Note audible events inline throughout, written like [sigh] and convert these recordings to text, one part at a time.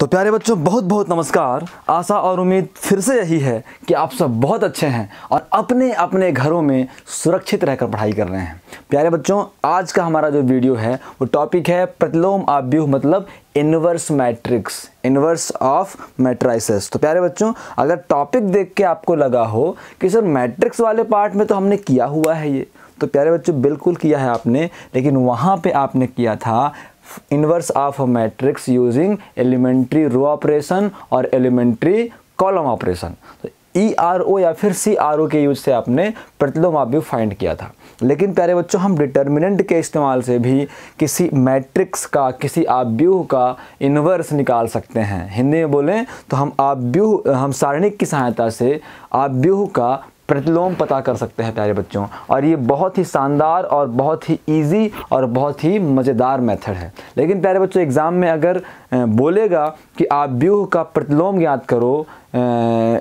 तो प्यारे बच्चों बहुत बहुत नमस्कार आशा और उम्मीद फिर से यही है कि आप सब बहुत अच्छे हैं और अपने अपने घरों में सुरक्षित रहकर पढ़ाई कर रहे हैं प्यारे बच्चों आज का हमारा जो वीडियो है वो टॉपिक है प्रतिलोम आव्यूह मतलब inverse matrix inverse of matrices तो प्यारे बच्चों अगर टॉपिक देख के आपको लगा हो कि सर मैट्रिक्स वाले पार्ट में तो हमने किया हुआ है ये तो प्यारे बच्चों बिल्कुल किया है आपने लेकिन वहाँ पे आपने किया था inverse of a matrix using elementary row operation और एलिमेंट्री कॉलम ऑपरेशन तो ई आर ओ या फिर सी आर ओ के यूज से आपने प्रतिलोम आप भी फाइंड किया था लेकिन प्यारे बच्चों हम डिटर्मिनेंट के इस्तेमाल से भी किसी मैट्रिक्स का किसी आव्यूह का इन्वर्स निकाल सकते हैं हिंदी में बोलें तो हम आव्यूह हम सारणिक की सहायता से आव्यूह का प्रतिलोम पता कर सकते हैं प्यारे बच्चों और ये बहुत ही शानदार और बहुत ही ईजी और बहुत ही मज़ेदार मेथड है लेकिन प्यारे बच्चों एग्ज़ाम में अगर बोलेगा कि आप व्यूह का प्रतिलोम ज्ञात करो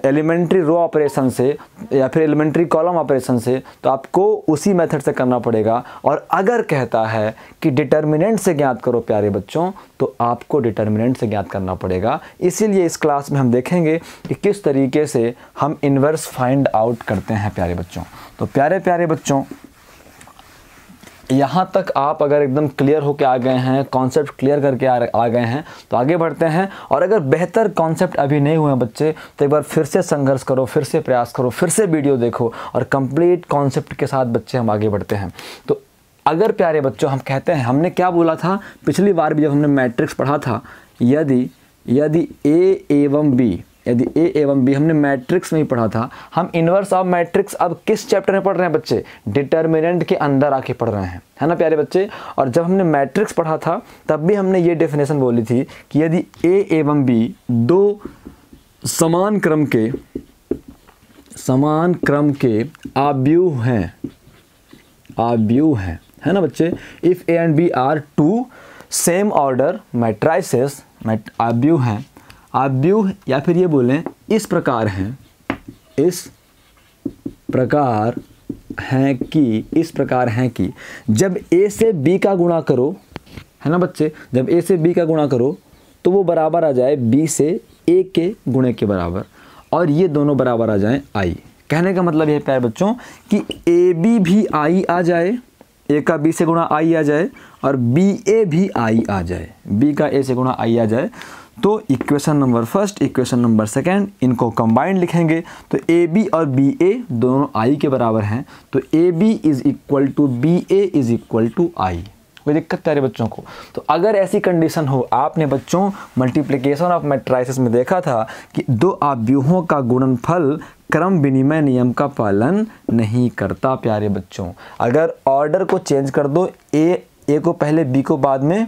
एलिमेंट्री रो ऑपरेशन से या फिर एलिमेंट्री कॉलम ऑपरेशन से तो आपको उसी मेथड से करना पड़ेगा और अगर कहता है कि डिटर्मिनेंट से ज्ञात करो प्यारे बच्चों तो आपको डिटर्मिनेंट से ज्ञात करना पड़ेगा इसीलिए इस क्लास में हम देखेंगे कि किस तरीके से हम इन्वर्स फाइंड आउट करते हैं प्यारे बच्चों तो प्यारे प्यारे बच्चों यहाँ तक आप अगर एकदम क्लियर होकर आ गए हैं कॉन्सेप्ट क्लियर करके आ, आ गए हैं तो आगे बढ़ते हैं और अगर बेहतर कॉन्सेप्ट अभी नहीं हुए बच्चे तो एक बार फिर से संघर्ष करो फिर से प्रयास करो फिर से वीडियो देखो और कंप्लीट कॉन्सेप्ट के साथ बच्चे हम आगे बढ़ते हैं तो अगर प्यारे बच्चों हम कहते हैं हमने क्या बोला था पिछली बार भी जब हमने मैट्रिक्स पढ़ा था यदि यदि ए एवं बी यदि ए एवं बी हमने मैट्रिक्स में ही पढ़ा था हम इनवर्स ऑफ मैट्रिक्स अब किस चैप्टर में पढ़ रहे हैं बच्चे डिटर्मिनेंट के अंदर आके पढ़ रहे हैं है ना प्यारे बच्चे और जब हमने मैट्रिक्स पढ़ा था तब भी हमने ये डेफिनेशन बोली थी कि यदि ए एवं बी दो समान क्रम के समान क्रम के आब्यू हैं आब्यू हैं है ना बच्चे if A and B are two same order matrices मैट आब्यू हैं आव्यूह या फिर ये बोलें इस प्रकार हैं इस प्रकार हैं कि इस प्रकार हैं कि जब ए से बी का गुणा करो है ना बच्चे जब ए से बी का गुणा करो तो वो बराबर आ जाए बी से ए के गुणे के बराबर और ये दोनों बराबर आ जाएं आई कहने का मतलब ये प्यार बच्चों कि ए बी भी आई आ जाए ए का बी से गुणा आई आ जाए और बी ए भी आई आ जाए बी का ए से गुणा आई आ जाए तो equation number first equation number second इनको कंबाइंड लिखेंगे तो ए बी और बी ए दोनों आई के बराबर हैं तो A B is equal to B A is equal to I कोई दिक्कत आ बच्चों को तो अगर ऐसी कंडीशन हो आपने बच्चों मल्टीप्लिकेशन ऑफ मेट्राइसिस में देखा था कि दो आव्यूहों का गुणनफल क्रम विनिमय नियम का पालन नहीं करता प्यारे बच्चों अगर ऑर्डर को चेंज कर दो ए ए को पहले बी को बाद में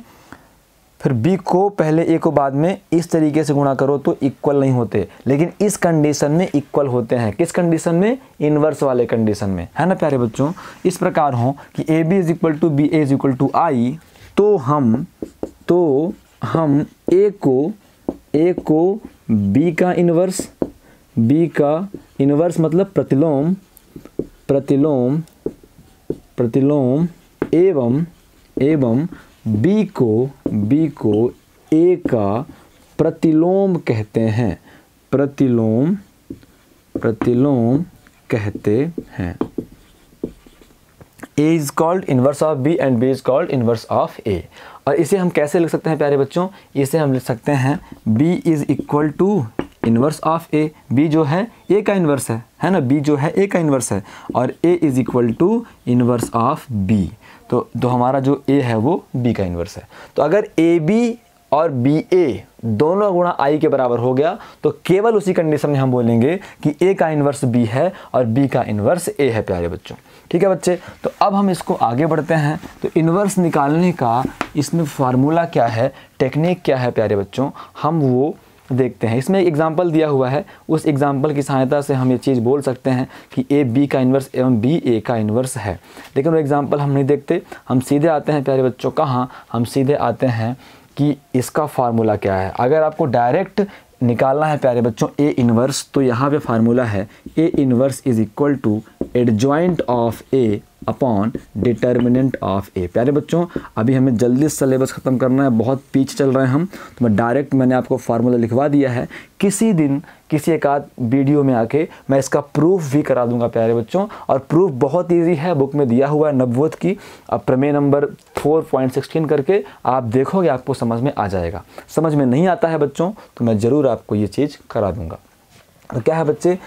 फिर बी को पहले ए को बाद में इस तरीके से गुणा करो तो इक्वल नहीं होते लेकिन इस कंडीशन में इक्वल होते हैं किस कंडीशन में इनवर्स वाले कंडीशन में है ना प्यारे बच्चों इस प्रकार हो कि A B is equal to B A is equal to I तो हम तो हम ए को ए को बी का इनवर्स बी का इनवर्स मतलब प्रतिलोम प्रतिलोम प्रतिलोम एवं एवं बी को बी को ए का प्रतिलोम कहते हैं प्रतिलोम प्रतिलोम कहते हैं A is called inverse of B and B is called inverse of A और इसे हम कैसे लिख सकते हैं प्यारे बच्चों इसे हम लिख सकते हैं B is equal to inverse of A B जो है ए का इन्वर्स है है ना बी जो है ए का इन्वर्स है और A is equal to inverse of B तो दो तो हमारा जो ए है वो बी का इन्वर्स है तो अगर ए बी और बी ए दोनों गुणा आई के बराबर हो गया तो केवल उसी कंडीशन में हम बोलेंगे कि ए का इन्वर्स बी है और बी का इन्वर्स ए है प्यारे बच्चों ठीक है बच्चे तो अब हम इसको आगे बढ़ते हैं तो इन्वर्स निकालने का इसमें फार्मूला क्या है टेक्निक क्या है प्यारे बच्चों हम वो देखते हैं इसमें एक एग्ज़ाम्पल दिया हुआ है उस एग्ज़ाम्पल की सहायता से हम ये चीज़ बोल सकते हैं कि ए बी का इन्वर्स एवं बी ए का इन्वर्स है लेकिन वो एग्ज़ाम्पल हम नहीं देखते हम सीधे आते हैं प्यारे बच्चों कहाँ हम सीधे आते हैं कि इसका फार्मूला क्या है अगर आपको डायरेक्ट निकालना है प्यारे बच्चों ए इन्वर्स तो यहाँ पे फार्मूला है A inverse is equal to adjoint of A upon determinant of A प्यारे बच्चों अभी हमें जल्दी सलेबस ख़त्म करना है बहुत पीछे चल रहे हैं हम तो मैं डायरेक्ट मैंने आपको फार्मूला लिखवा दिया है किसी दिन किसी एक आध वीडियो में आके मैं इसका प्रूफ भी करा दूंगा प्यारे बच्चों और प्रूफ बहुत इजी है बुक में दिया हुआ है नब्बोध की अब प्रमेय नंबर 4.16 करके आप देखोगे आपको समझ में आ जाएगा समझ में नहीं आता है बच्चों तो मैं ज़रूर आपको ये चीज़ करा दूँगा तो क्या है बच्चे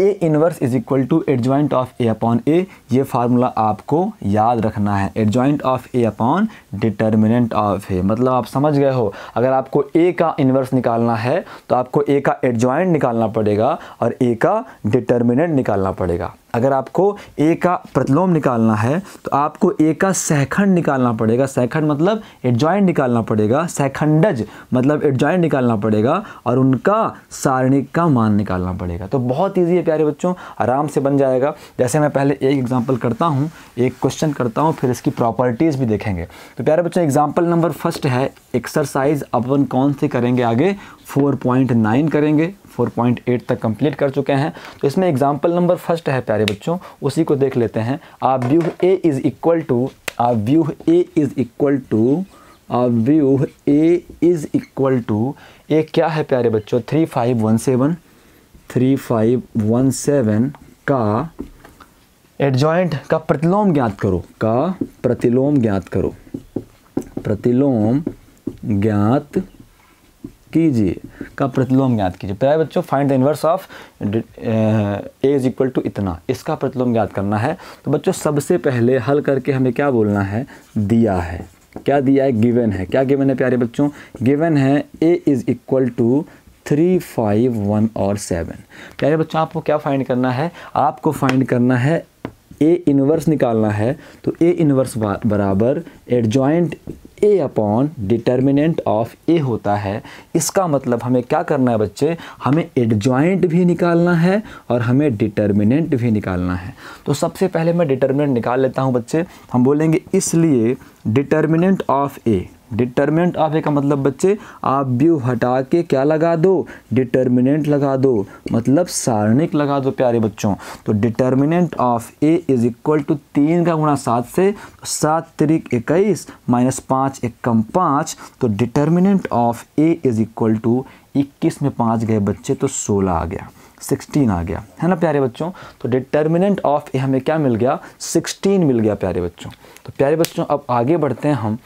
A inverse is equal to adjoint of A upon A ये फार्मूला आपको याद रखना है adjoint of A upon determinant of A मतलब आप समझ गए हो अगर आपको ए का इनवर्स निकालना है तो आपको ए का एडजॉइंट निकालना पड़ेगा और ए का डिटर्मिनेंट निकालना पड़ेगा अगर आपको ए का प्रतिलोम निकालना है तो आपको ए का सहखंड निकालना पड़ेगा सहखंड मतलब एडजॉइंट निकालना पड़ेगा सहखंडज मतलब एडजॉइंट निकालना पड़ेगा और उनका सारणिक का मान निकालना पड़ेगा तो बहुत ईजी है प्यारे बच्चों आराम से बन जाएगा जैसे मैं पहले एक एग्जाम्पल करता हूँ एक क्वेश्चन करता हूँ फिर इसकी प्रॉपर्टीज़ भी देखेंगे तो प्यारे बच्चों एग्जाम्पल नंबर फर्स्ट है एक्सरसाइज अपन कौन सी करेंगे आगे नाइन करेंगे 4.8 तक कंप्लीट कर चुके हैं तो इसमें एग्जाम्पल नंबर फर्स्ट है प्यारे बच्चों उसी को देख लेते हैं आ व्यू ए इज़ इक्वल टू आ व्यू ए इज़ इक्वल टू आ व्यू A is equal to A क्या है प्यारे बच्चों three five one seven three five one seven का एडजॉइंट का प्रतिलोम ज्ञात करो का प्रतिलोम ज्ञात करो प्रतिलोम ज्ञात कीजिए का प्रतिलोम ज्ञात कीजिए प्यारे बच्चों find the inverse of A is equal to इतना इसका प्रतिलोम ज्ञात करना है तो बच्चों सबसे पहले हल करके हमें क्या बोलना है दिया है क्या दिया है गिवन है क्या गिवन है प्यारे बच्चों गिवन है A is equal to three five one और सेवन प्यारे बच्चों आपको क्या फाइंड करना है आपको फाइंड करना है ए इनवर्स निकालना है तो ए इनवर्स बराबर adjoint A upon determinant of A होता है इसका मतलब हमें क्या करना है बच्चे हमें एडजॉइंट भी निकालना है और हमें डिटर्मिनेंट भी निकालना है तो सबसे पहले मैं डिटर्मिनेंट निकाल लेता हूँ बच्चे हम बोलेंगे इसलिए determinant of A determinant of A का मतलब बच्चे आप व्यू हटा के क्या लगा दो डिटर्मिनेंट लगा दो मतलब सारणिक लगा दो प्यारे बच्चों तो determinant of A is equal to तीन का गुणा सात से सात तरीक इक्कीस माइनस पाँच एकम पाँच तो determinant of A is equal to इक्कीस में पाँच गए बच्चे तो सोलह आ गया सिक्सटीन आ गया है ना प्यारे बच्चों तो डिटर्मिनेंट ऑफ ए हमें क्या मिल गया सिक्सटीन मिल गया प्यारे बच्चों तो प्यारे बच्चों अब आगे बढ़ते हैं हम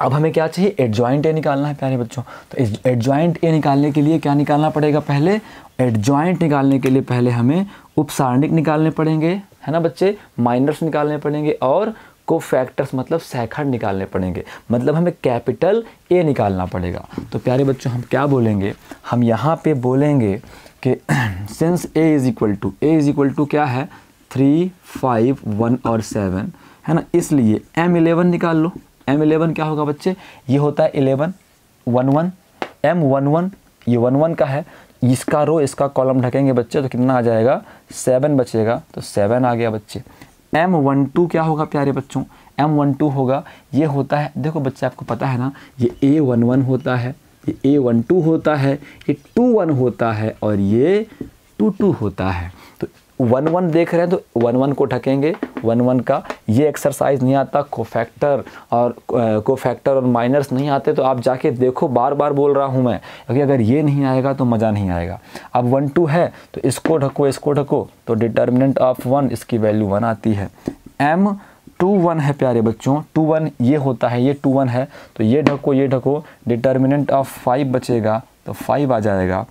अब हमें क्या चाहिए एडजॉइंट ए निकालना है प्यारे बच्चों तो एडजॉइंट ए निकालने के लिए क्या निकालना पड़ेगा पहले एडजॉइंट निकालने के लिए पहले हमें उपसारणिक निकालने पड़ेंगे है ना बच्चे माइनर्स निकालने पड़ेंगे और को फैक्टर्स मतलब सैखंड निकालने पड़ेंगे मतलब हमें कैपिटल ए निकालना पड़ेगा तो प्यारे बच्चों हम क्या बोलेंगे हम यहाँ पे बोलेंगे कि since A is equal to A is equal to क्या है थ्री फाइव वन और सेवन है ना इसलिए एम इलेवन निकाल लो एम इलेवन क्या होगा बच्चे ये होता है eleven one one M one one ये वन वन का है इसका रो इसका कॉलम ढकेंगे बच्चे तो कितना आ जाएगा सेवन बचेगा तो सेवन आ गया बच्चे एम वन टू क्या होगा प्यारे बच्चों एम वन टू होगा ये होता है देखो बच्चे आपको पता है ना ये ए वन वन होता है ये ए वन टू होता है ये टू वन होता है और ये टू टू होता है वन वन देख रहे हैं तो वन वन को ढकेंगे वन वन का ये एक्सरसाइज नहीं आता कोफैक्टर और कोफैक्टर और माइनर्स नहीं आते तो आप जाके देखो बार बार बोल रहा हूँ मैं क्योंकि अगर ये नहीं आएगा तो मज़ा नहीं आएगा अब वन टू है तो इसको ढको इसको ढको तो डिटर्मिनेंट ऑफ वन इसकी वैल्यू वन आती है एम टू वन है प्यारे बच्चों टू वन ये होता है ये टू वन है तो ये ढको ये ढको डिटर्मिनेंट ऑफ फाइव बचेगा तो फाइव आ जाएगा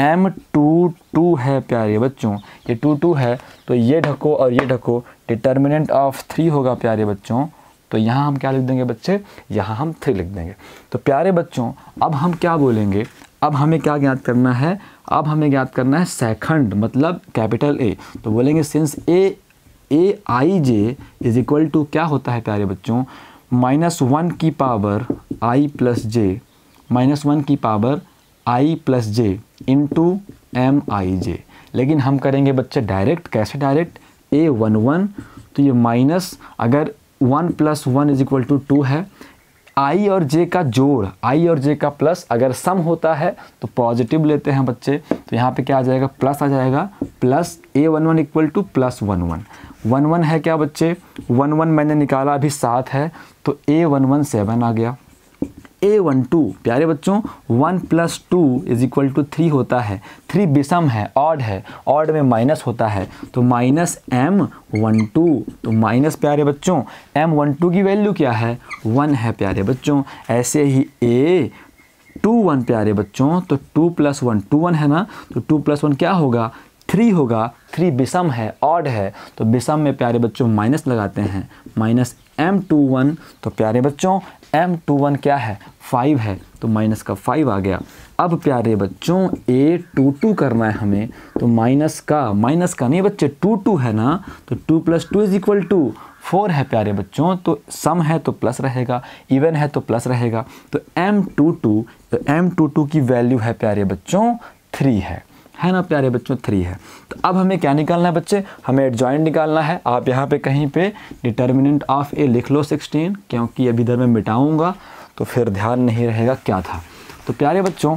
एम टू टू है प्यारे बच्चों ये टू टू है तो ये ढको और ये ढको डिटर्मिनेंट ऑफ थ्री होगा प्यारे बच्चों तो यहाँ हम क्या लिख देंगे बच्चे यहाँ हम थ्री लिख देंगे तो प्यारे बच्चों अब हम क्या बोलेंगे अब हमें क्या ज्ञात करना है अब हमें ज्ञात करना है सेकंड मतलब कैपिटल ए तो बोलेंगे since A A I J is equal to क्या होता है प्यारे बच्चों माइनस वन की power I plus J minus one की power I plus J into M I J लेकिन हम करेंगे बच्चे डायरेक्ट कैसे डायरेक्ट ए वन वन तो ये माइनस अगर one plus one is equal to two है आई और जे का जोड़ आई और जे का प्लस अगर सम होता है तो पॉजिटिव लेते हैं बच्चे तो यहाँ पे क्या आ जाएगा प्लस आ जाएगा plus A one one equal to plus one one one one है क्या बच्चे वन वन मैंने निकाला अभी सात है तो ए वन वन सेवन आ गया ए वन टू प्यारे बच्चों one plus two is equal to three होता है थ्री विषम है ऑड है ऑड में माइनस होता है तो माइनस एम वन टू तो माइनस प्यारे बच्चों एम वन टू की वैल्यू क्या है वन है प्यारे बच्चों ऐसे ही ए टू वन प्यारे बच्चों तो two plus one two one है ना तो टू प्लस वन क्या होगा थ्री होगा थ्री विषम है ऑड है तो विषम में प्यारे बच्चों माइनस लगाते हैं माइनस एम टू वन तो प्यारे बच्चों एम टू वन क्या है फाइव है तो माइनस का फाइव आ गया अब प्यारे बच्चों ए टू टू करना है हमें तो माइनस का माइनस का नहीं बच्चे टू टू है ना तो two plus two is equal to four है प्यारे बच्चों तो सम है तो प्लस रहेगा इवन है तो प्लस रहेगा तो एम टू टू तो एम टू टू की वैल्यू है प्यारे बच्चों थ्री है है ना प्यारे बच्चों थ्री है तो अब हमें क्या निकालना है बच्चे हमें एडजॉइंट निकालना है आप यहाँ पे कहीं पे डिटर्मिनेंट ऑफ ए लिख लो सिक्सटीन क्योंकि अभी इधर मैं मिटाऊँगा तो फिर ध्यान नहीं रहेगा क्या था तो प्यारे बच्चों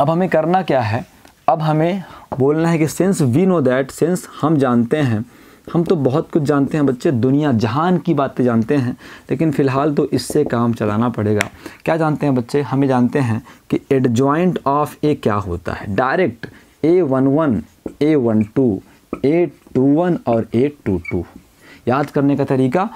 अब हमें करना क्या है अब हमें बोलना है कि since we know that since हम जानते हैं हम तो बहुत कुछ जानते हैं बच्चे दुनिया जहान की बातें जानते हैं लेकिन फ़िलहाल तो इससे काम चलाना पड़ेगा क्या जानते हैं बच्चे हमें जानते हैं कि एड ज्वाइंट ऑफ ए क्या होता है direct A one one A one two A two one और ए टू टू याद करने का तरीका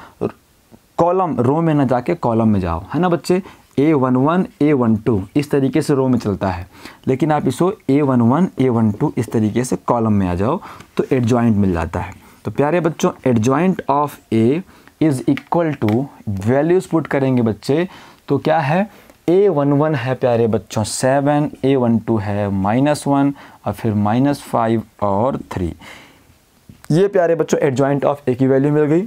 कॉलम रो में ना जाके कॉलम में जाओ है ना बच्चे A one one A one two इस तरीके से रो में चलता है लेकिन आप इसको A one one A one two इस तरीके से कॉलम में आ जाओ तो एडजॉइंट मिल जाता है तो प्यारे बच्चों adjoint of A is equal to values put करेंगे बच्चे तो क्या है ए वन वन है प्यारे बच्चों सेवन ए वन टू है माइनस वन और फिर माइनस फाइव और थ्री ये प्यारे बच्चों एडजॉइंट ऑफ ए की वैल्यू मिल गई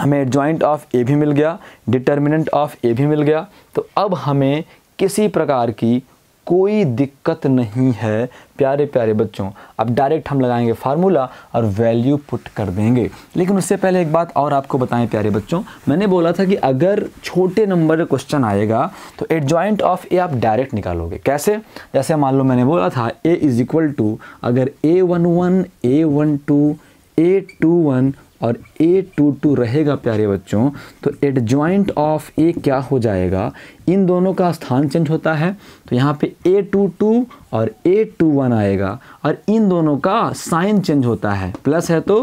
हमें एडजॉइंट ऑफ ए भी मिल गया डिटर्मिनेंट ऑफ ए भी मिल गया तो अब हमें किसी प्रकार की कोई दिक्कत नहीं है प्यारे प्यारे बच्चों अब डायरेक्ट हम लगाएंगे फार्मूला और वैल्यू पुट कर देंगे लेकिन उससे पहले एक बात और आपको बताएं प्यारे बच्चों मैंने बोला था कि अगर छोटे नंबर का क्वेश्चन आएगा तो एडजॉइंट ऑफ ए आप डायरेक्ट निकालोगे कैसे जैसे मान लो मैंने बोला था ए इज़ इक्वल टू अगर A one one A one two A two one और ए टू टू रहेगा प्यारे बच्चों तो एड ज्वाइंट ऑफ ए क्या हो जाएगा इन दोनों का स्थान चेंज होता है तो यहाँ पे ए टू टू और ए टू वन आएगा और इन दोनों का साइन चेंज होता है प्लस है तो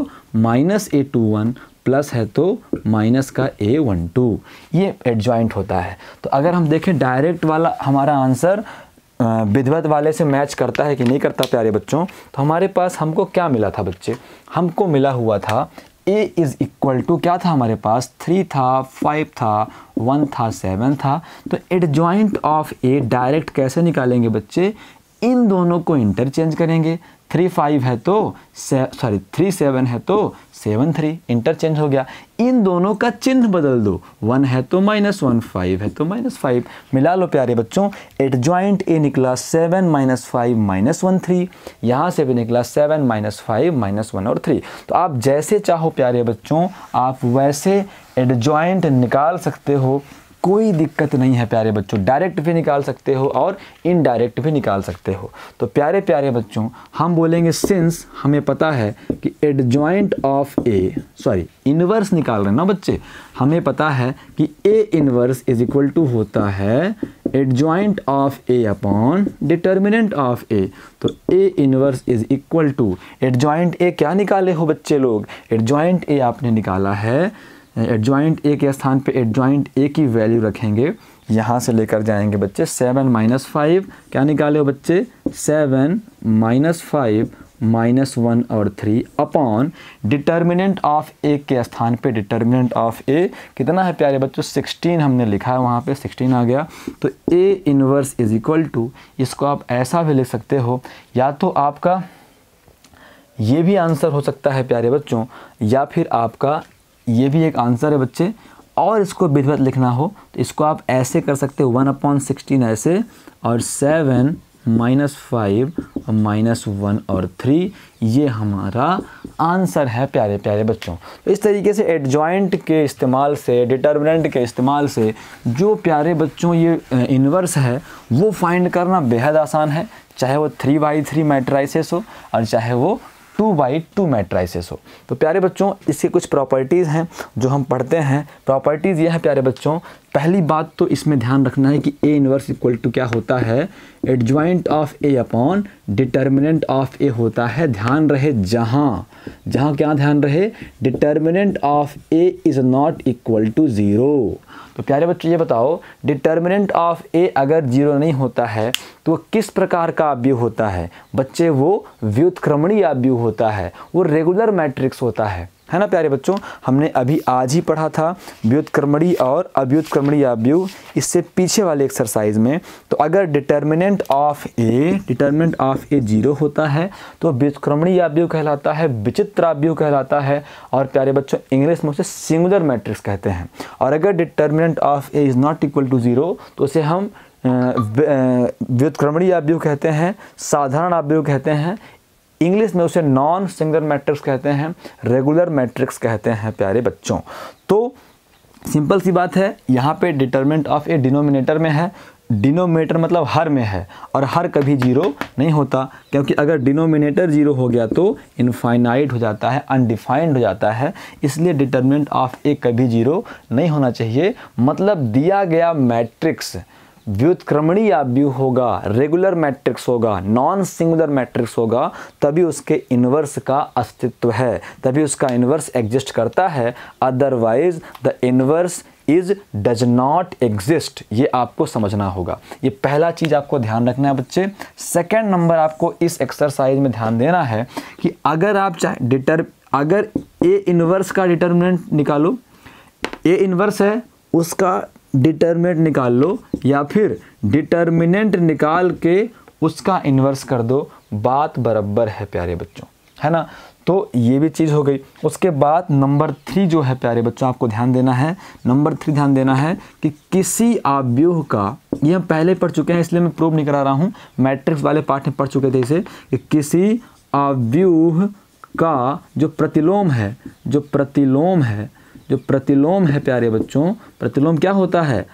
minus A two one plus है तो माइनस का ए वन टू ये ज्वाइंट होता है तो अगर हम देखें डायरेक्ट वाला हमारा आंसर विधिवत वाले से मैच करता है कि नहीं करता प्यारे बच्चों तो हमारे पास हमको क्या मिला था बच्चे हमको मिला हुआ था ए इज़ इक्वल टू क्या था हमारे पास थ्री था फाइव था वन था सेवन था तो ज्वाइंट ऑफ ए डायरेक्ट कैसे निकालेंगे बच्चे इन दोनों को इंटरचेंज करेंगे थ्री फाइव है तो सॉरी थ्री सेवन है तो सेवन थ्री इंटरचेंज हो गया इन दोनों का चिन्ह बदल दो वन है तो माइनस वन फाइव है तो माइनस फाइव मिला लो प्यारे बच्चों एट ज्वाइंट ए निकला seven minus five minus one three यहाँ से भी निकला seven minus five minus one और थ्री तो आप जैसे चाहो प्यारे बच्चों आप वैसे एडजॉइंट निकाल सकते हो कोई दिक्कत नहीं है प्यारे बच्चों डायरेक्ट भी निकाल सकते हो और इनडायरेक्ट भी निकाल सकते हो तो प्यारे प्यारे बच्चों हम बोलेंगे सिंस हमें पता है कि adjoint of A sorry inverse निकाल रहे हैं ना बच्चे हमें पता है कि A inverse is equal to होता है adjoint of A upon determinant of A तो A inverse is equal to adjoint A क्या निकाले हो बच्चे लोग एडजॉइंट ए आपने निकाला है एडजॉइंट ए के स्थान पे एडजॉइंट ए की वैल्यू रखेंगे यहाँ से लेकर जाएंगे बच्चे सेवन माइनस फाइव क्या निकाले हो बच्चे seven minus five minus one और three upon determinant of A के स्थान पे डिटर्मिनेंट ऑफ ए कितना है प्यारे बच्चों सिक्सटीन हमने लिखा है वहाँ पे सिक्सटीन आ गया तो A inverse is equal to इसको आप ऐसा भी लिख सकते हो या तो आपका ये भी आंसर हो सकता है प्यारे बच्चों या फिर आपका ये भी एक आंसर है बच्चे और इसको विधिवत लिखना हो तो इसको आप ऐसे कर सकते हो वन अपॉन सिक्सटीन ऐसे और seven minus five minus one और थ्री ये हमारा आंसर है प्यारे प्यारे बच्चों तो इस तरीके से एडजॉइंट के इस्तेमाल से डिटर्मिनेंट के इस्तेमाल से जो प्यारे बच्चों ये इन्वर्स है वो फाइंड करना बेहद आसान है चाहे वो थ्री बाई थ्री मैट्राइसेस हो और चाहे वो टू बाई टू मैट्राइसिस हो तो प्यारे बच्चों इसके कुछ प्रॉपर्टीज़ हैं जो हम पढ़ते हैं प्रॉपर्टीज़ ये है प्यारे बच्चों पहली बात तो इसमें ध्यान रखना है कि ए इनवर्स इक्वल टू क्या होता है adjoint of A upon determinant of A होता है ध्यान रहे जहाँ जहाँ क्या ध्यान रहे determinant of A is not equal to zero तो प्यारे बच्चों ये बताओ डिटर्मिनेंट ऑफ ए अगर जीरो नहीं होता है तो वो किस प्रकार का अव्यू होता है बच्चे वो व्युत्क्रमणीय अव्यू होता है वो रेगुलर मैट्रिक्स होता है है ना प्यारे बच्चों हमने अभी आज ही पढ़ा था व्युतकर्मणी और अभ्युतकर्मणी या व्यू इससे पीछे वाले एक्सरसाइज में तो अगर determinant of A determinant of A zero होता है तो व्युतकर्मणी या व्यू कहलाता है विचित्राव्यू कहलाता है और प्यारे बच्चों इंग्लिश में उसे सिंगुलर मैट्रिक्स कहते हैं और अगर determinant of A is not equal to zero तो उसे हम व्युतक्रमणीय आव्यूह कहते हैं साधारण आव्यूह कहते हैं इंग्लिश में उसे नॉन सिंगुलर मैट्रिक्स कहते हैं रेगुलर मैट्रिक्स कहते हैं प्यारे बच्चों तो सिंपल सी बात है यहाँ पे डिटर्मेंट ऑफ ए डिनोमिनेटर में है डिनोमिनेटर मतलब हर में है और हर कभी जीरो नहीं होता क्योंकि अगर डिनोमिनेटर जीरो हो गया तो इनफाइनाइट हो जाता है अनडिफाइंड हो जाता है इसलिए डिटरमिनेंट ऑफ ए कभी जीरो नहीं होना चाहिए मतलब दिया गया मैट्रिक्स या व्यू होगा रेगुलर मैट्रिक्स होगा नॉन सिंगुलर मैट्रिक्स होगा तभी उसके इन्वर्स का अस्तित्व है तभी उसका इन्वर्स एग्जिस्ट करता है otherwise the inverse is does not exist ये आपको समझना होगा ये पहला चीज़ आपको ध्यान रखना है बच्चे सेकेंड नंबर आपको इस एक्सरसाइज में ध्यान देना है कि अगर आप चाहे डिटर अगर ए इन्वर्स का डिटर्मिनेंट निकालो ए इन्वर्स है उसका डिटर्मिनेंट निकाल लो या फिर डिटर्मिनेंट निकाल के उसका इन्वर्स कर दो बात बराबर है प्यारे बच्चों है ना तो ये भी चीज़ हो गई उसके बाद नंबर थ्री जो है प्यारे बच्चों आपको ध्यान देना है नंबर थ्री ध्यान देना है कि किसी आव्यूह का ये हम पहले पढ़ चुके हैं इसलिए मैं प्रूव नहीं करा रहा हूँ मैट्रिक्स वाले पाठ में पढ़ चुके थे इसे कि किसी आव्यूह का जो प्रतिलोम है जो प्रतिलोम है जो प्रतिलोम है प्यारे बच्चों प्रतिलोम क्या होता है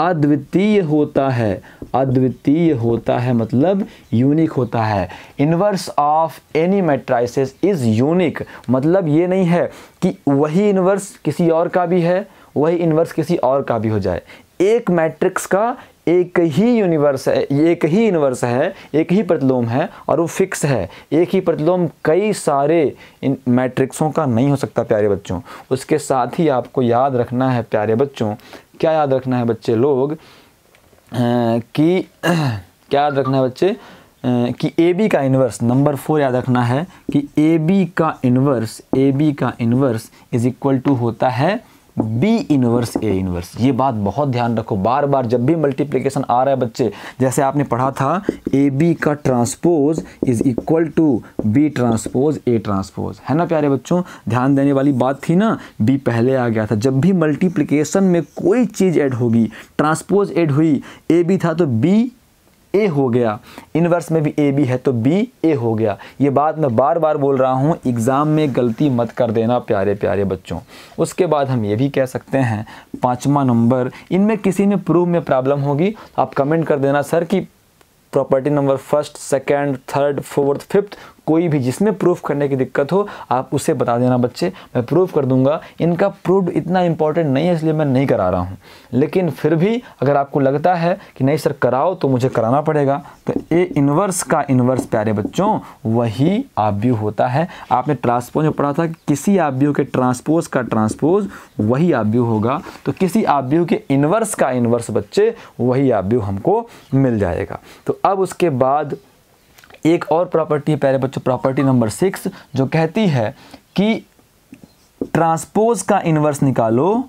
अद्वितीय होता है अद्वितीय होता है मतलब यूनिक होता है inverse of any matrices is unique मतलब ये नहीं है कि वही इनवर्स किसी और का भी है वही इनवर्स किसी और का भी हो जाए एक मैट्रिक्स का एक ही यूनिवर्स है एक ही यूनिवर्स है एक ही प्रतिलोम है और वो फिक्स है एक ही प्रतिलोम कई सारे इन मैट्रिक्सों का नहीं हो सकता प्यारे बच्चों उसके साथ ही आपको याद रखना है प्यारे बच्चों क्या याद रखना है बच्चे लोग कि [clears throat] क्या याद रखना है बच्चे कि ए बी का इन्वर्स नंबर फोर याद रखना है कि ए बी का इन्वर्स ए बी का इन्वर्स इज इक्वल टू होता है बी इनवर्स ए इनवर्स ये बात बहुत ध्यान रखो बार बार जब भी मल्टीप्लिकेशन आ रहा है बच्चे जैसे आपने पढ़ा था ए बी का transpose is equal to B transpose A transpose है ना प्यारे बच्चों ध्यान देने वाली बात थी ना बी पहले आ गया था जब भी मल्टीप्लिकेशन में कोई चीज़ ऐड होगी ट्रांसपोज ऐड हुई ए बी था तो बी ए हो गया इनवर्स में भी ए बी है तो बी ए हो गया ये बात मैं बार बार बोल रहा हूँ एग्ज़ाम में गलती मत कर देना प्यारे प्यारे बच्चों उसके बाद हम ये भी कह सकते हैं पाँचवा नंबर इनमें किसी में प्रूफ में प्रॉब्लम होगी आप कमेंट कर देना सर कि property number first second third fourth fifth कोई भी जिसमें प्रूफ करने की दिक्कत हो आप उसे बता देना बच्चे मैं प्रूफ कर दूंगा इनका प्रूफ इतना इंपॉर्टेंट नहीं है इसलिए मैं नहीं करा रहा हूँ लेकिन फिर भी अगर आपको लगता है कि नहीं सर कराओ तो मुझे कराना पड़ेगा तो ए इन्वर्स का इन्वर्स प्यारे बच्चों वही आव्यू होता है आपने ट्रांसपोज में पढ़ा था कि किसी आव्यू के ट्रांसपोज का ट्रांसपोज वही आव्यू होगा तो किसी आव्यू के इन्वर्स का इनवर्स बच्चे वही आव्यू हमको मिल जाएगा तो अब उसके बाद एक और प्रॉपर्टी है प्यारे बच्चों प्रॉपर्टी नंबर सिक्स जो कहती है कि ट्रांसपोज का इन्वर्स निकालो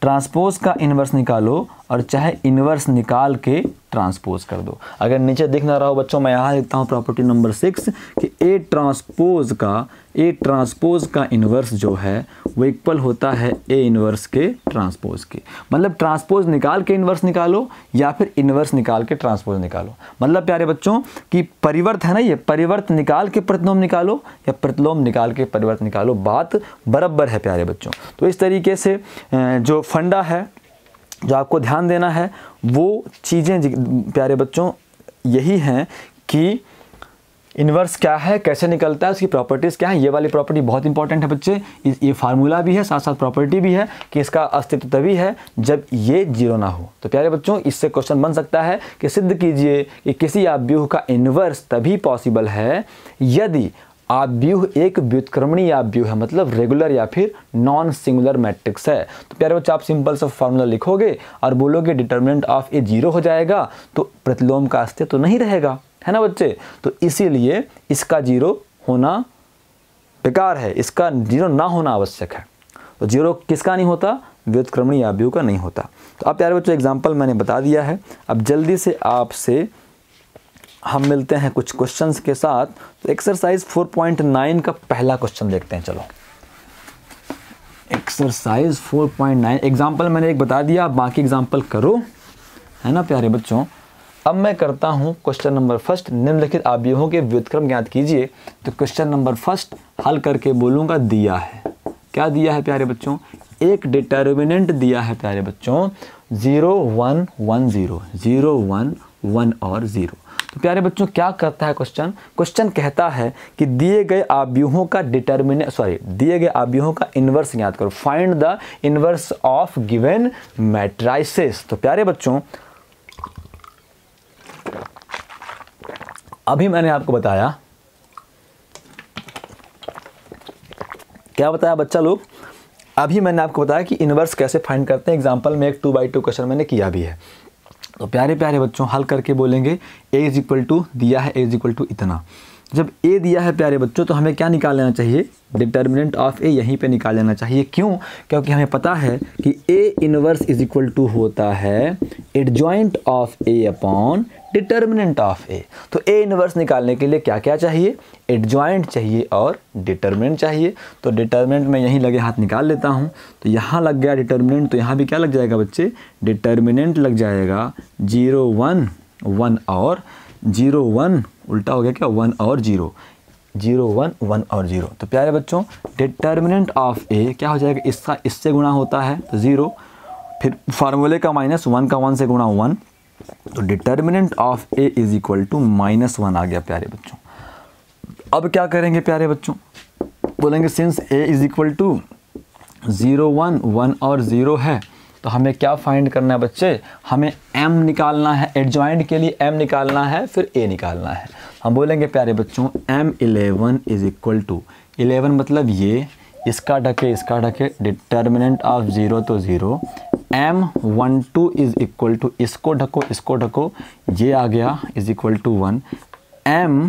ट्रांसपोज का इन्वर्स निकालो और चाहे इन्वर्स निकाल के ट्रांसपोज कर दो अगर नीचे देखना रहो रहा हो बच्चों मैं यहाँ लिखता हूँ प्रॉपर्टी नंबर सिक्स कि ए ट्रांसपोज का ए ट्रांसपोज का इन्वर्स जो है वो इक्वल होता है ए इन्वर्स के ट्रांसपोज के मतलब ट्रांसपोज निकाल के इन्वर्स निकालो या फिर इन्वर्स निकाल के ट्रांसपोज निकालो मतलब प्यारे बच्चों कि परिवर्त है ना ये परिवर्त निकाल के प्रतिलोम निकालो या प्रतिलोम निकाल के परिवर्त निकालो बात बराबर है प्यारे बच्चों तो इस तरीके से जो फंडा है जो आपको ध्यान देना है वो चीज़ें प्यारे बच्चों यही हैं कि इन्वर्स क्या है कैसे निकलता है उसकी प्रॉपर्टीज़ क्या है ये वाली प्रॉपर्टी बहुत इंपॉर्टेंट है बच्चे ये फार्मूला भी है साथ साथ प्रॉपर्टी भी है कि इसका अस्तित्व तभी है जब ये जीरो ना हो तो प्यारे बच्चों इससे क्वेश्चन बन सकता है कि सिद्ध कीजिए कि किसी आव्यूह का इन्वर्स तभी पॉसिबल है यदि आव्यूह एक व्युत्क्रमणीय आव्यूह है मतलब रेगुलर या फिर नॉन सिंगुलर मैट्रिक्स है तो प्यारे बच्चों आप सिंपल सा फार्मूला लिखोगे और बोलोगे डिटर्मिनेंट ऑफ ए जीरो हो जाएगा तो प्रतिलोम का अस्तित्व तो नहीं रहेगा है ना बच्चे तो इसीलिए इसका जीरो होना बेकार है इसका जीरो ना होना आवश्यक है तो जीरो किसका नहीं होता व्युतक्रमणी आव्यूह का नहीं होता तो अब प्यारे बच्चों एग्जाम्पल मैंने बता दिया है अब जल्दी से आपसे हम मिलते हैं कुछ क्वेश्चंस के साथ तो एक्सरसाइज 4.9 का पहला क्वेश्चन देखते हैं चलो एक्सरसाइज 4.9 एग्जाम्पल मैंने एक बता दिया बाकी एग्जाम्पल करो है ना प्यारे बच्चों अब मैं करता हूं क्वेश्चन नंबर फर्स्ट निम्नलिखित आव्यूहों के व्युतक्रम ज्ञात कीजिए तो क्वेश्चन नंबर फर्स्ट हल करके बोलूंगा दिया है क्या दिया है प्यारे बच्चों एक डिटर्मिनेंट दिया है प्यारे बच्चों zero one one zero zero one one और ज़ीरो तो प्यारे बच्चों क्या करता है क्वेश्चन क्वेश्चन कहता है कि दिए गए आव्यूहों का डिटर्मिनेंट सॉरी दिए गए आव्यूहों का इन्वर्स याद करो find the inverse of given matrices तो प्यारे बच्चों अभी मैंने आपको बताया क्या बताया बच्चा लोग अभी मैंने आपको बताया कि इन्वर्स कैसे फाइंड करते हैं एग्जाम्पल में एक टू बाई टू क्वेश्चन मैंने किया भी है तो प्यारे प्यारे बच्चों हल करके बोलेंगे ए इज इक्वल टू दिया है ए इज इक्वल टू इतना जब ए दिया है प्यारे बच्चों तो हमें क्या निकाल लेना चाहिए डिटर्मिनेंट ऑफ ए यहीं पे निकाल लेना चाहिए क्यों क्योंकि हमें पता है कि A inverse is equal to होता है adjoint of A upon determinant of A तो ए इनवर्स निकालने के लिए क्या क्या चाहिए एडजॉइंट चाहिए और डिटर्मिनेंट चाहिए तो डिटर्मिनेंट में यहीं लगे हाथ निकाल लेता हूँ तो यहाँ लग गया डिटर्मिनेंट तो यहाँ भी क्या लग जाएगा बच्चे डिटर्मिनेंट लग जाएगा जीरो वन वन और जीरो वन उल्टा हो गया क्या वन और जीरो जीरो वन वन और जीरो तो प्यारे बच्चों डिटर्मिनेंट ऑफ ए क्या हो जाएगा इसका इससे गुणा होता है तो ज़ीरो फिर फार्मूले का माइनस वन का वन से गुणा वन तो determinant of A is equal to minus one आ गया प्यारे बच्चों अब क्या करेंगे प्यारे बच्चों बोलेंगे since A is equal to zero one one और ज़ीरो है तो हमें क्या फाइंड करना है बच्चे हमें एम निकालना है एडजॉइंट के लिए एम निकालना है फिर ए निकालना है हम बोलेंगे प्यारे बच्चों M eleven is equal to eleven मतलब ये इसका ढके इसका ढके डिटर्मिनेंट ऑफ ज़ीरो तो zero M one two is equal to इसको ढको इसको ढको ये आ गया is equal to one M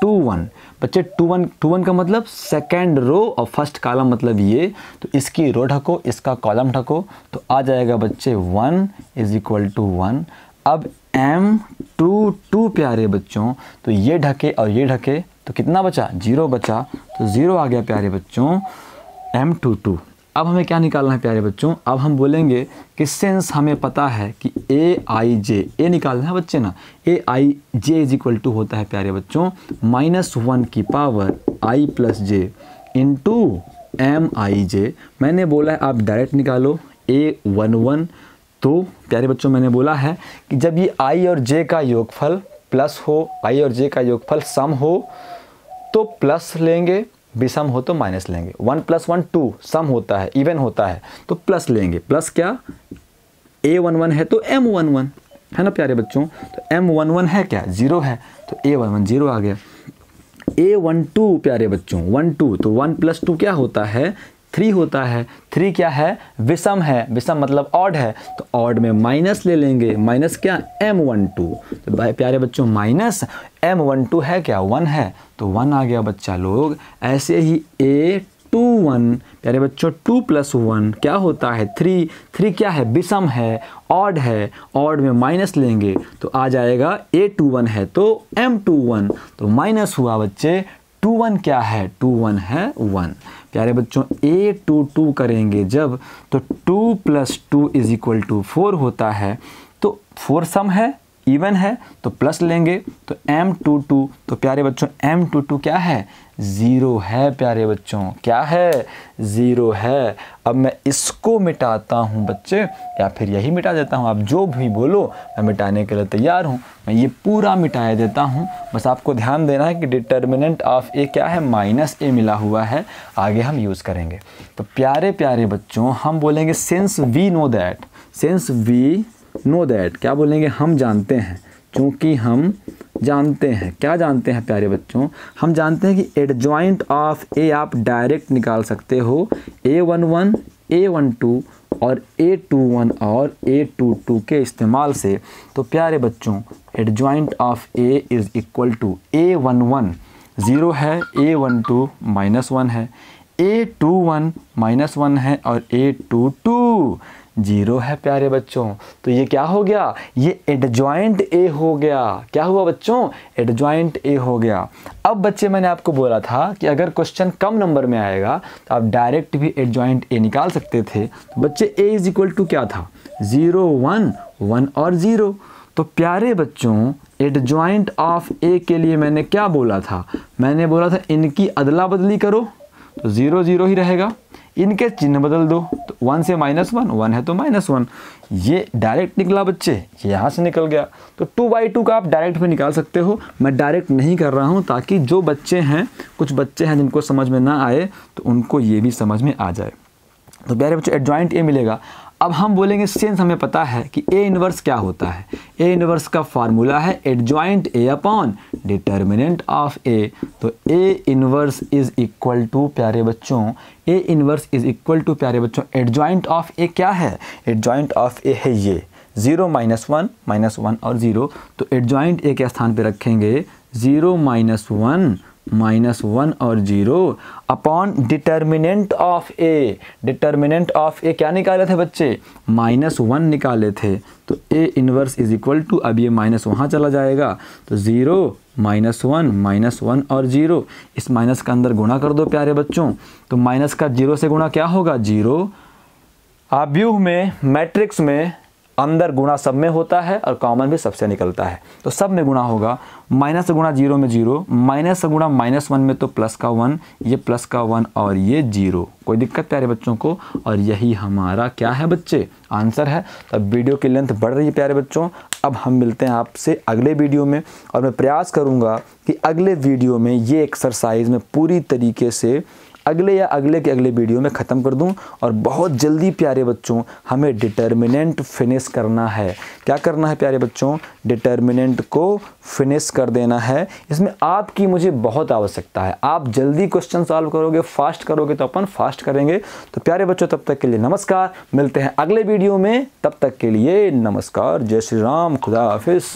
two one बच्चे टू वन टू वन का मतलब सेकेंड रो और फर्स्ट कॉलम मतलब ये तो इसकी रो ढको इसका कॉलम ढको तो आ जाएगा बच्चे one is equal to one अब एम टू टू प्यारे बच्चों तो ये ढके और ये ढके तो कितना बचा जीरो बचा तो ज़ीरो आ गया प्यारे बच्चों एम टू टू अब हमें क्या निकालना है प्यारे बच्चों अब हम बोलेंगे कि सेंस हमें पता है कि ए आई जे ए निकालना है बच्चे ना A I J is equal to होता है प्यारे बच्चों माइनस वन की power I plus J into M I J मैंने बोला है आप डायरेक्ट निकालो ए वन वन तो प्यारे बच्चों मैंने बोला है कि जब ये आई और जे का योगफल प्लस हो आई और जे का योगफल सम हो तो प्लस लेंगे भी सम हो तो माइनस लेंगे one plus one two sum होता है इवन होता है तो प्लस लेंगे प्लस क्या ए वन वन है तो एम वन वन है ना प्यारे बच्चों तो एम वन वन है क्या जीरो है तो ए वन वन जीरो आ गया ए वन टू प्यारे बच्चों वन टू तो वन प्लस टू क्या होता है थ्री होता है थ्री क्या है विषम है विषम मतलब ऑड है तो ऑड में माइनस ले लेंगे माइनस क्या एम वन टू तो प्यारे बच्चों माइनस एम वन टू है क्या वन है तो वन आ गया बच्चा लोग ऐसे ही ए टू वन प्यारे बच्चों टू प्लस वन क्या होता है थ्री थ्री क्या है विषम है ऑड है ऑड में माइनस लेंगे तो आ जाएगा ए टू वन है तो एम टू वन तो माइनस हुआ बच्चे टू वन क्या है टू वन है वन प्यारे बच्चों ए टू टू करेंगे जब तो two plus two is equal to four होता है तो फोर सम है इवन है तो प्लस लेंगे तो एम टू टू तो प्यारे बच्चों एम टू टू क्या है ज़ीरो है प्यारे बच्चों क्या है ज़ीरो है अब मैं इसको मिटाता हूँ बच्चे या फिर यही मिटा देता हूँ आप जो भी बोलो मैं मिटाने के लिए तैयार हूँ मैं ये पूरा मिटाया देता हूँ बस आपको ध्यान देना है कि डिटर्मिनेंट ऑफ ए क्या है माइनस ए मिला हुआ है आगे हम यूज़ करेंगे तो प्यारे प्यारे बच्चों हम बोलेंगे since we know that since we know that क्या बोलेंगे हम जानते हैं क्योंकि हम जानते हैं क्या जानते हैं प्यारे बच्चों हम जानते हैं कि एडजॉइंट ऑफ ए आप डायरेक्ट निकाल सकते हो A one one A one two और ए टू वन और ए टू टू के इस्तेमाल से तो प्यारे बच्चों adjoint of A is equal to A one one zero है A one two minus one है A two one minus one है और ए टू टू जीरो है प्यारे बच्चों तो ये क्या हो गया ये एडजॉइंट ए हो गया क्या हुआ बच्चों एडजॉइंट ए हो गया अब बच्चे मैंने आपको बोला था कि अगर क्वेश्चन कम नंबर में आएगा तो आप डायरेक्ट भी एडजॉइंट ए निकाल सकते थे तो बच्चे ए इज इक्वल टू क्या था ज़ीरो वन वन और ज़ीरो तो प्यारे बच्चों एडजॉइंट ऑफ ए के लिए मैंने क्या बोला था मैंने बोला था इनकी अदला बदली करो तो ज़ीरो ज़ीरो ही रहेगा इनके चिन्ह बदल दो तो वन से माइनस वन वन है तो माइनस वन ये डायरेक्ट निकला बच्चे ये यहाँ से निकल गया तो टू बाई टू का आप डायरेक्ट में निकाल सकते हो मैं डायरेक्ट नहीं कर रहा हूँ ताकि जो बच्चे हैं कुछ बच्चे हैं जिनको समझ में ना आए तो उनको ये भी समझ में आ जाए तो प्यारे बच्चों एडजॉइंट ए मिलेगा अब हम बोलेंगे सेंस हमें पता है कि ए इनवर्स क्या होता है ए इनवर्स का फार्मूला है adjoint A upon determinant of A तो A inverse is equal to प्यारे बच्चों A inverse is equal to प्यारे बच्चों एडजॉइंट ऑफ ए क्या है एडजॉइंट ऑफ ए है ये zero minus one minus one और ज़ीरो तो एडजॉइंट ए के स्थान पर रखेंगे zero minus one minus one और zero upon determinant of A determinant of A क्या निकाले थे बच्चे माइनस वन निकाले थे तो A inverse is equal to अब ये माइनस वहाँ चला जाएगा तो zero minus one minus one और जीरो इस माइनस का अंदर गुणा कर दो प्यारे बच्चों तो माइनस का जीरो से गुणा क्या होगा जीरो आव्यूह में मैट्रिक्स में अंदर गुणा सब में होता है और कॉमन भी सबसे निकलता है तो सब में गुणा होगा माइनस गुणा जीरो में जीरो माइनस गुणा माइनस वन में तो प्लस का वन ये प्लस का वन और ये जीरो कोई दिक्कत प्यारे बच्चों को और यही हमारा क्या है बच्चे आंसर है तो वीडियो की लेंथ बढ़ रही है प्यारे बच्चों अब हम मिलते हैं आपसे अगले वीडियो में और मैं प्रयास करूँगा कि अगले वीडियो में ये एक्सरसाइज में पूरी तरीके से अगले या अगले के अगले वीडियो में ख़त्म कर दूँ और बहुत जल्दी प्यारे बच्चों हमें डिटर्मिनेंट फिनिश करना है क्या करना है प्यारे बच्चों डिटर्मिनेंट को फिनिश कर देना है इसमें आपकी मुझे बहुत आवश्यकता है आप जल्दी क्वेश्चन सॉल्व करोगे फास्ट करोगे तो अपन फास्ट करेंगे तो प्यारे बच्चों तब तक के लिए नमस्कार मिलते हैं अगले वीडियो में तब तक के लिए नमस्कार जय श्री राम खुदा हाफिज़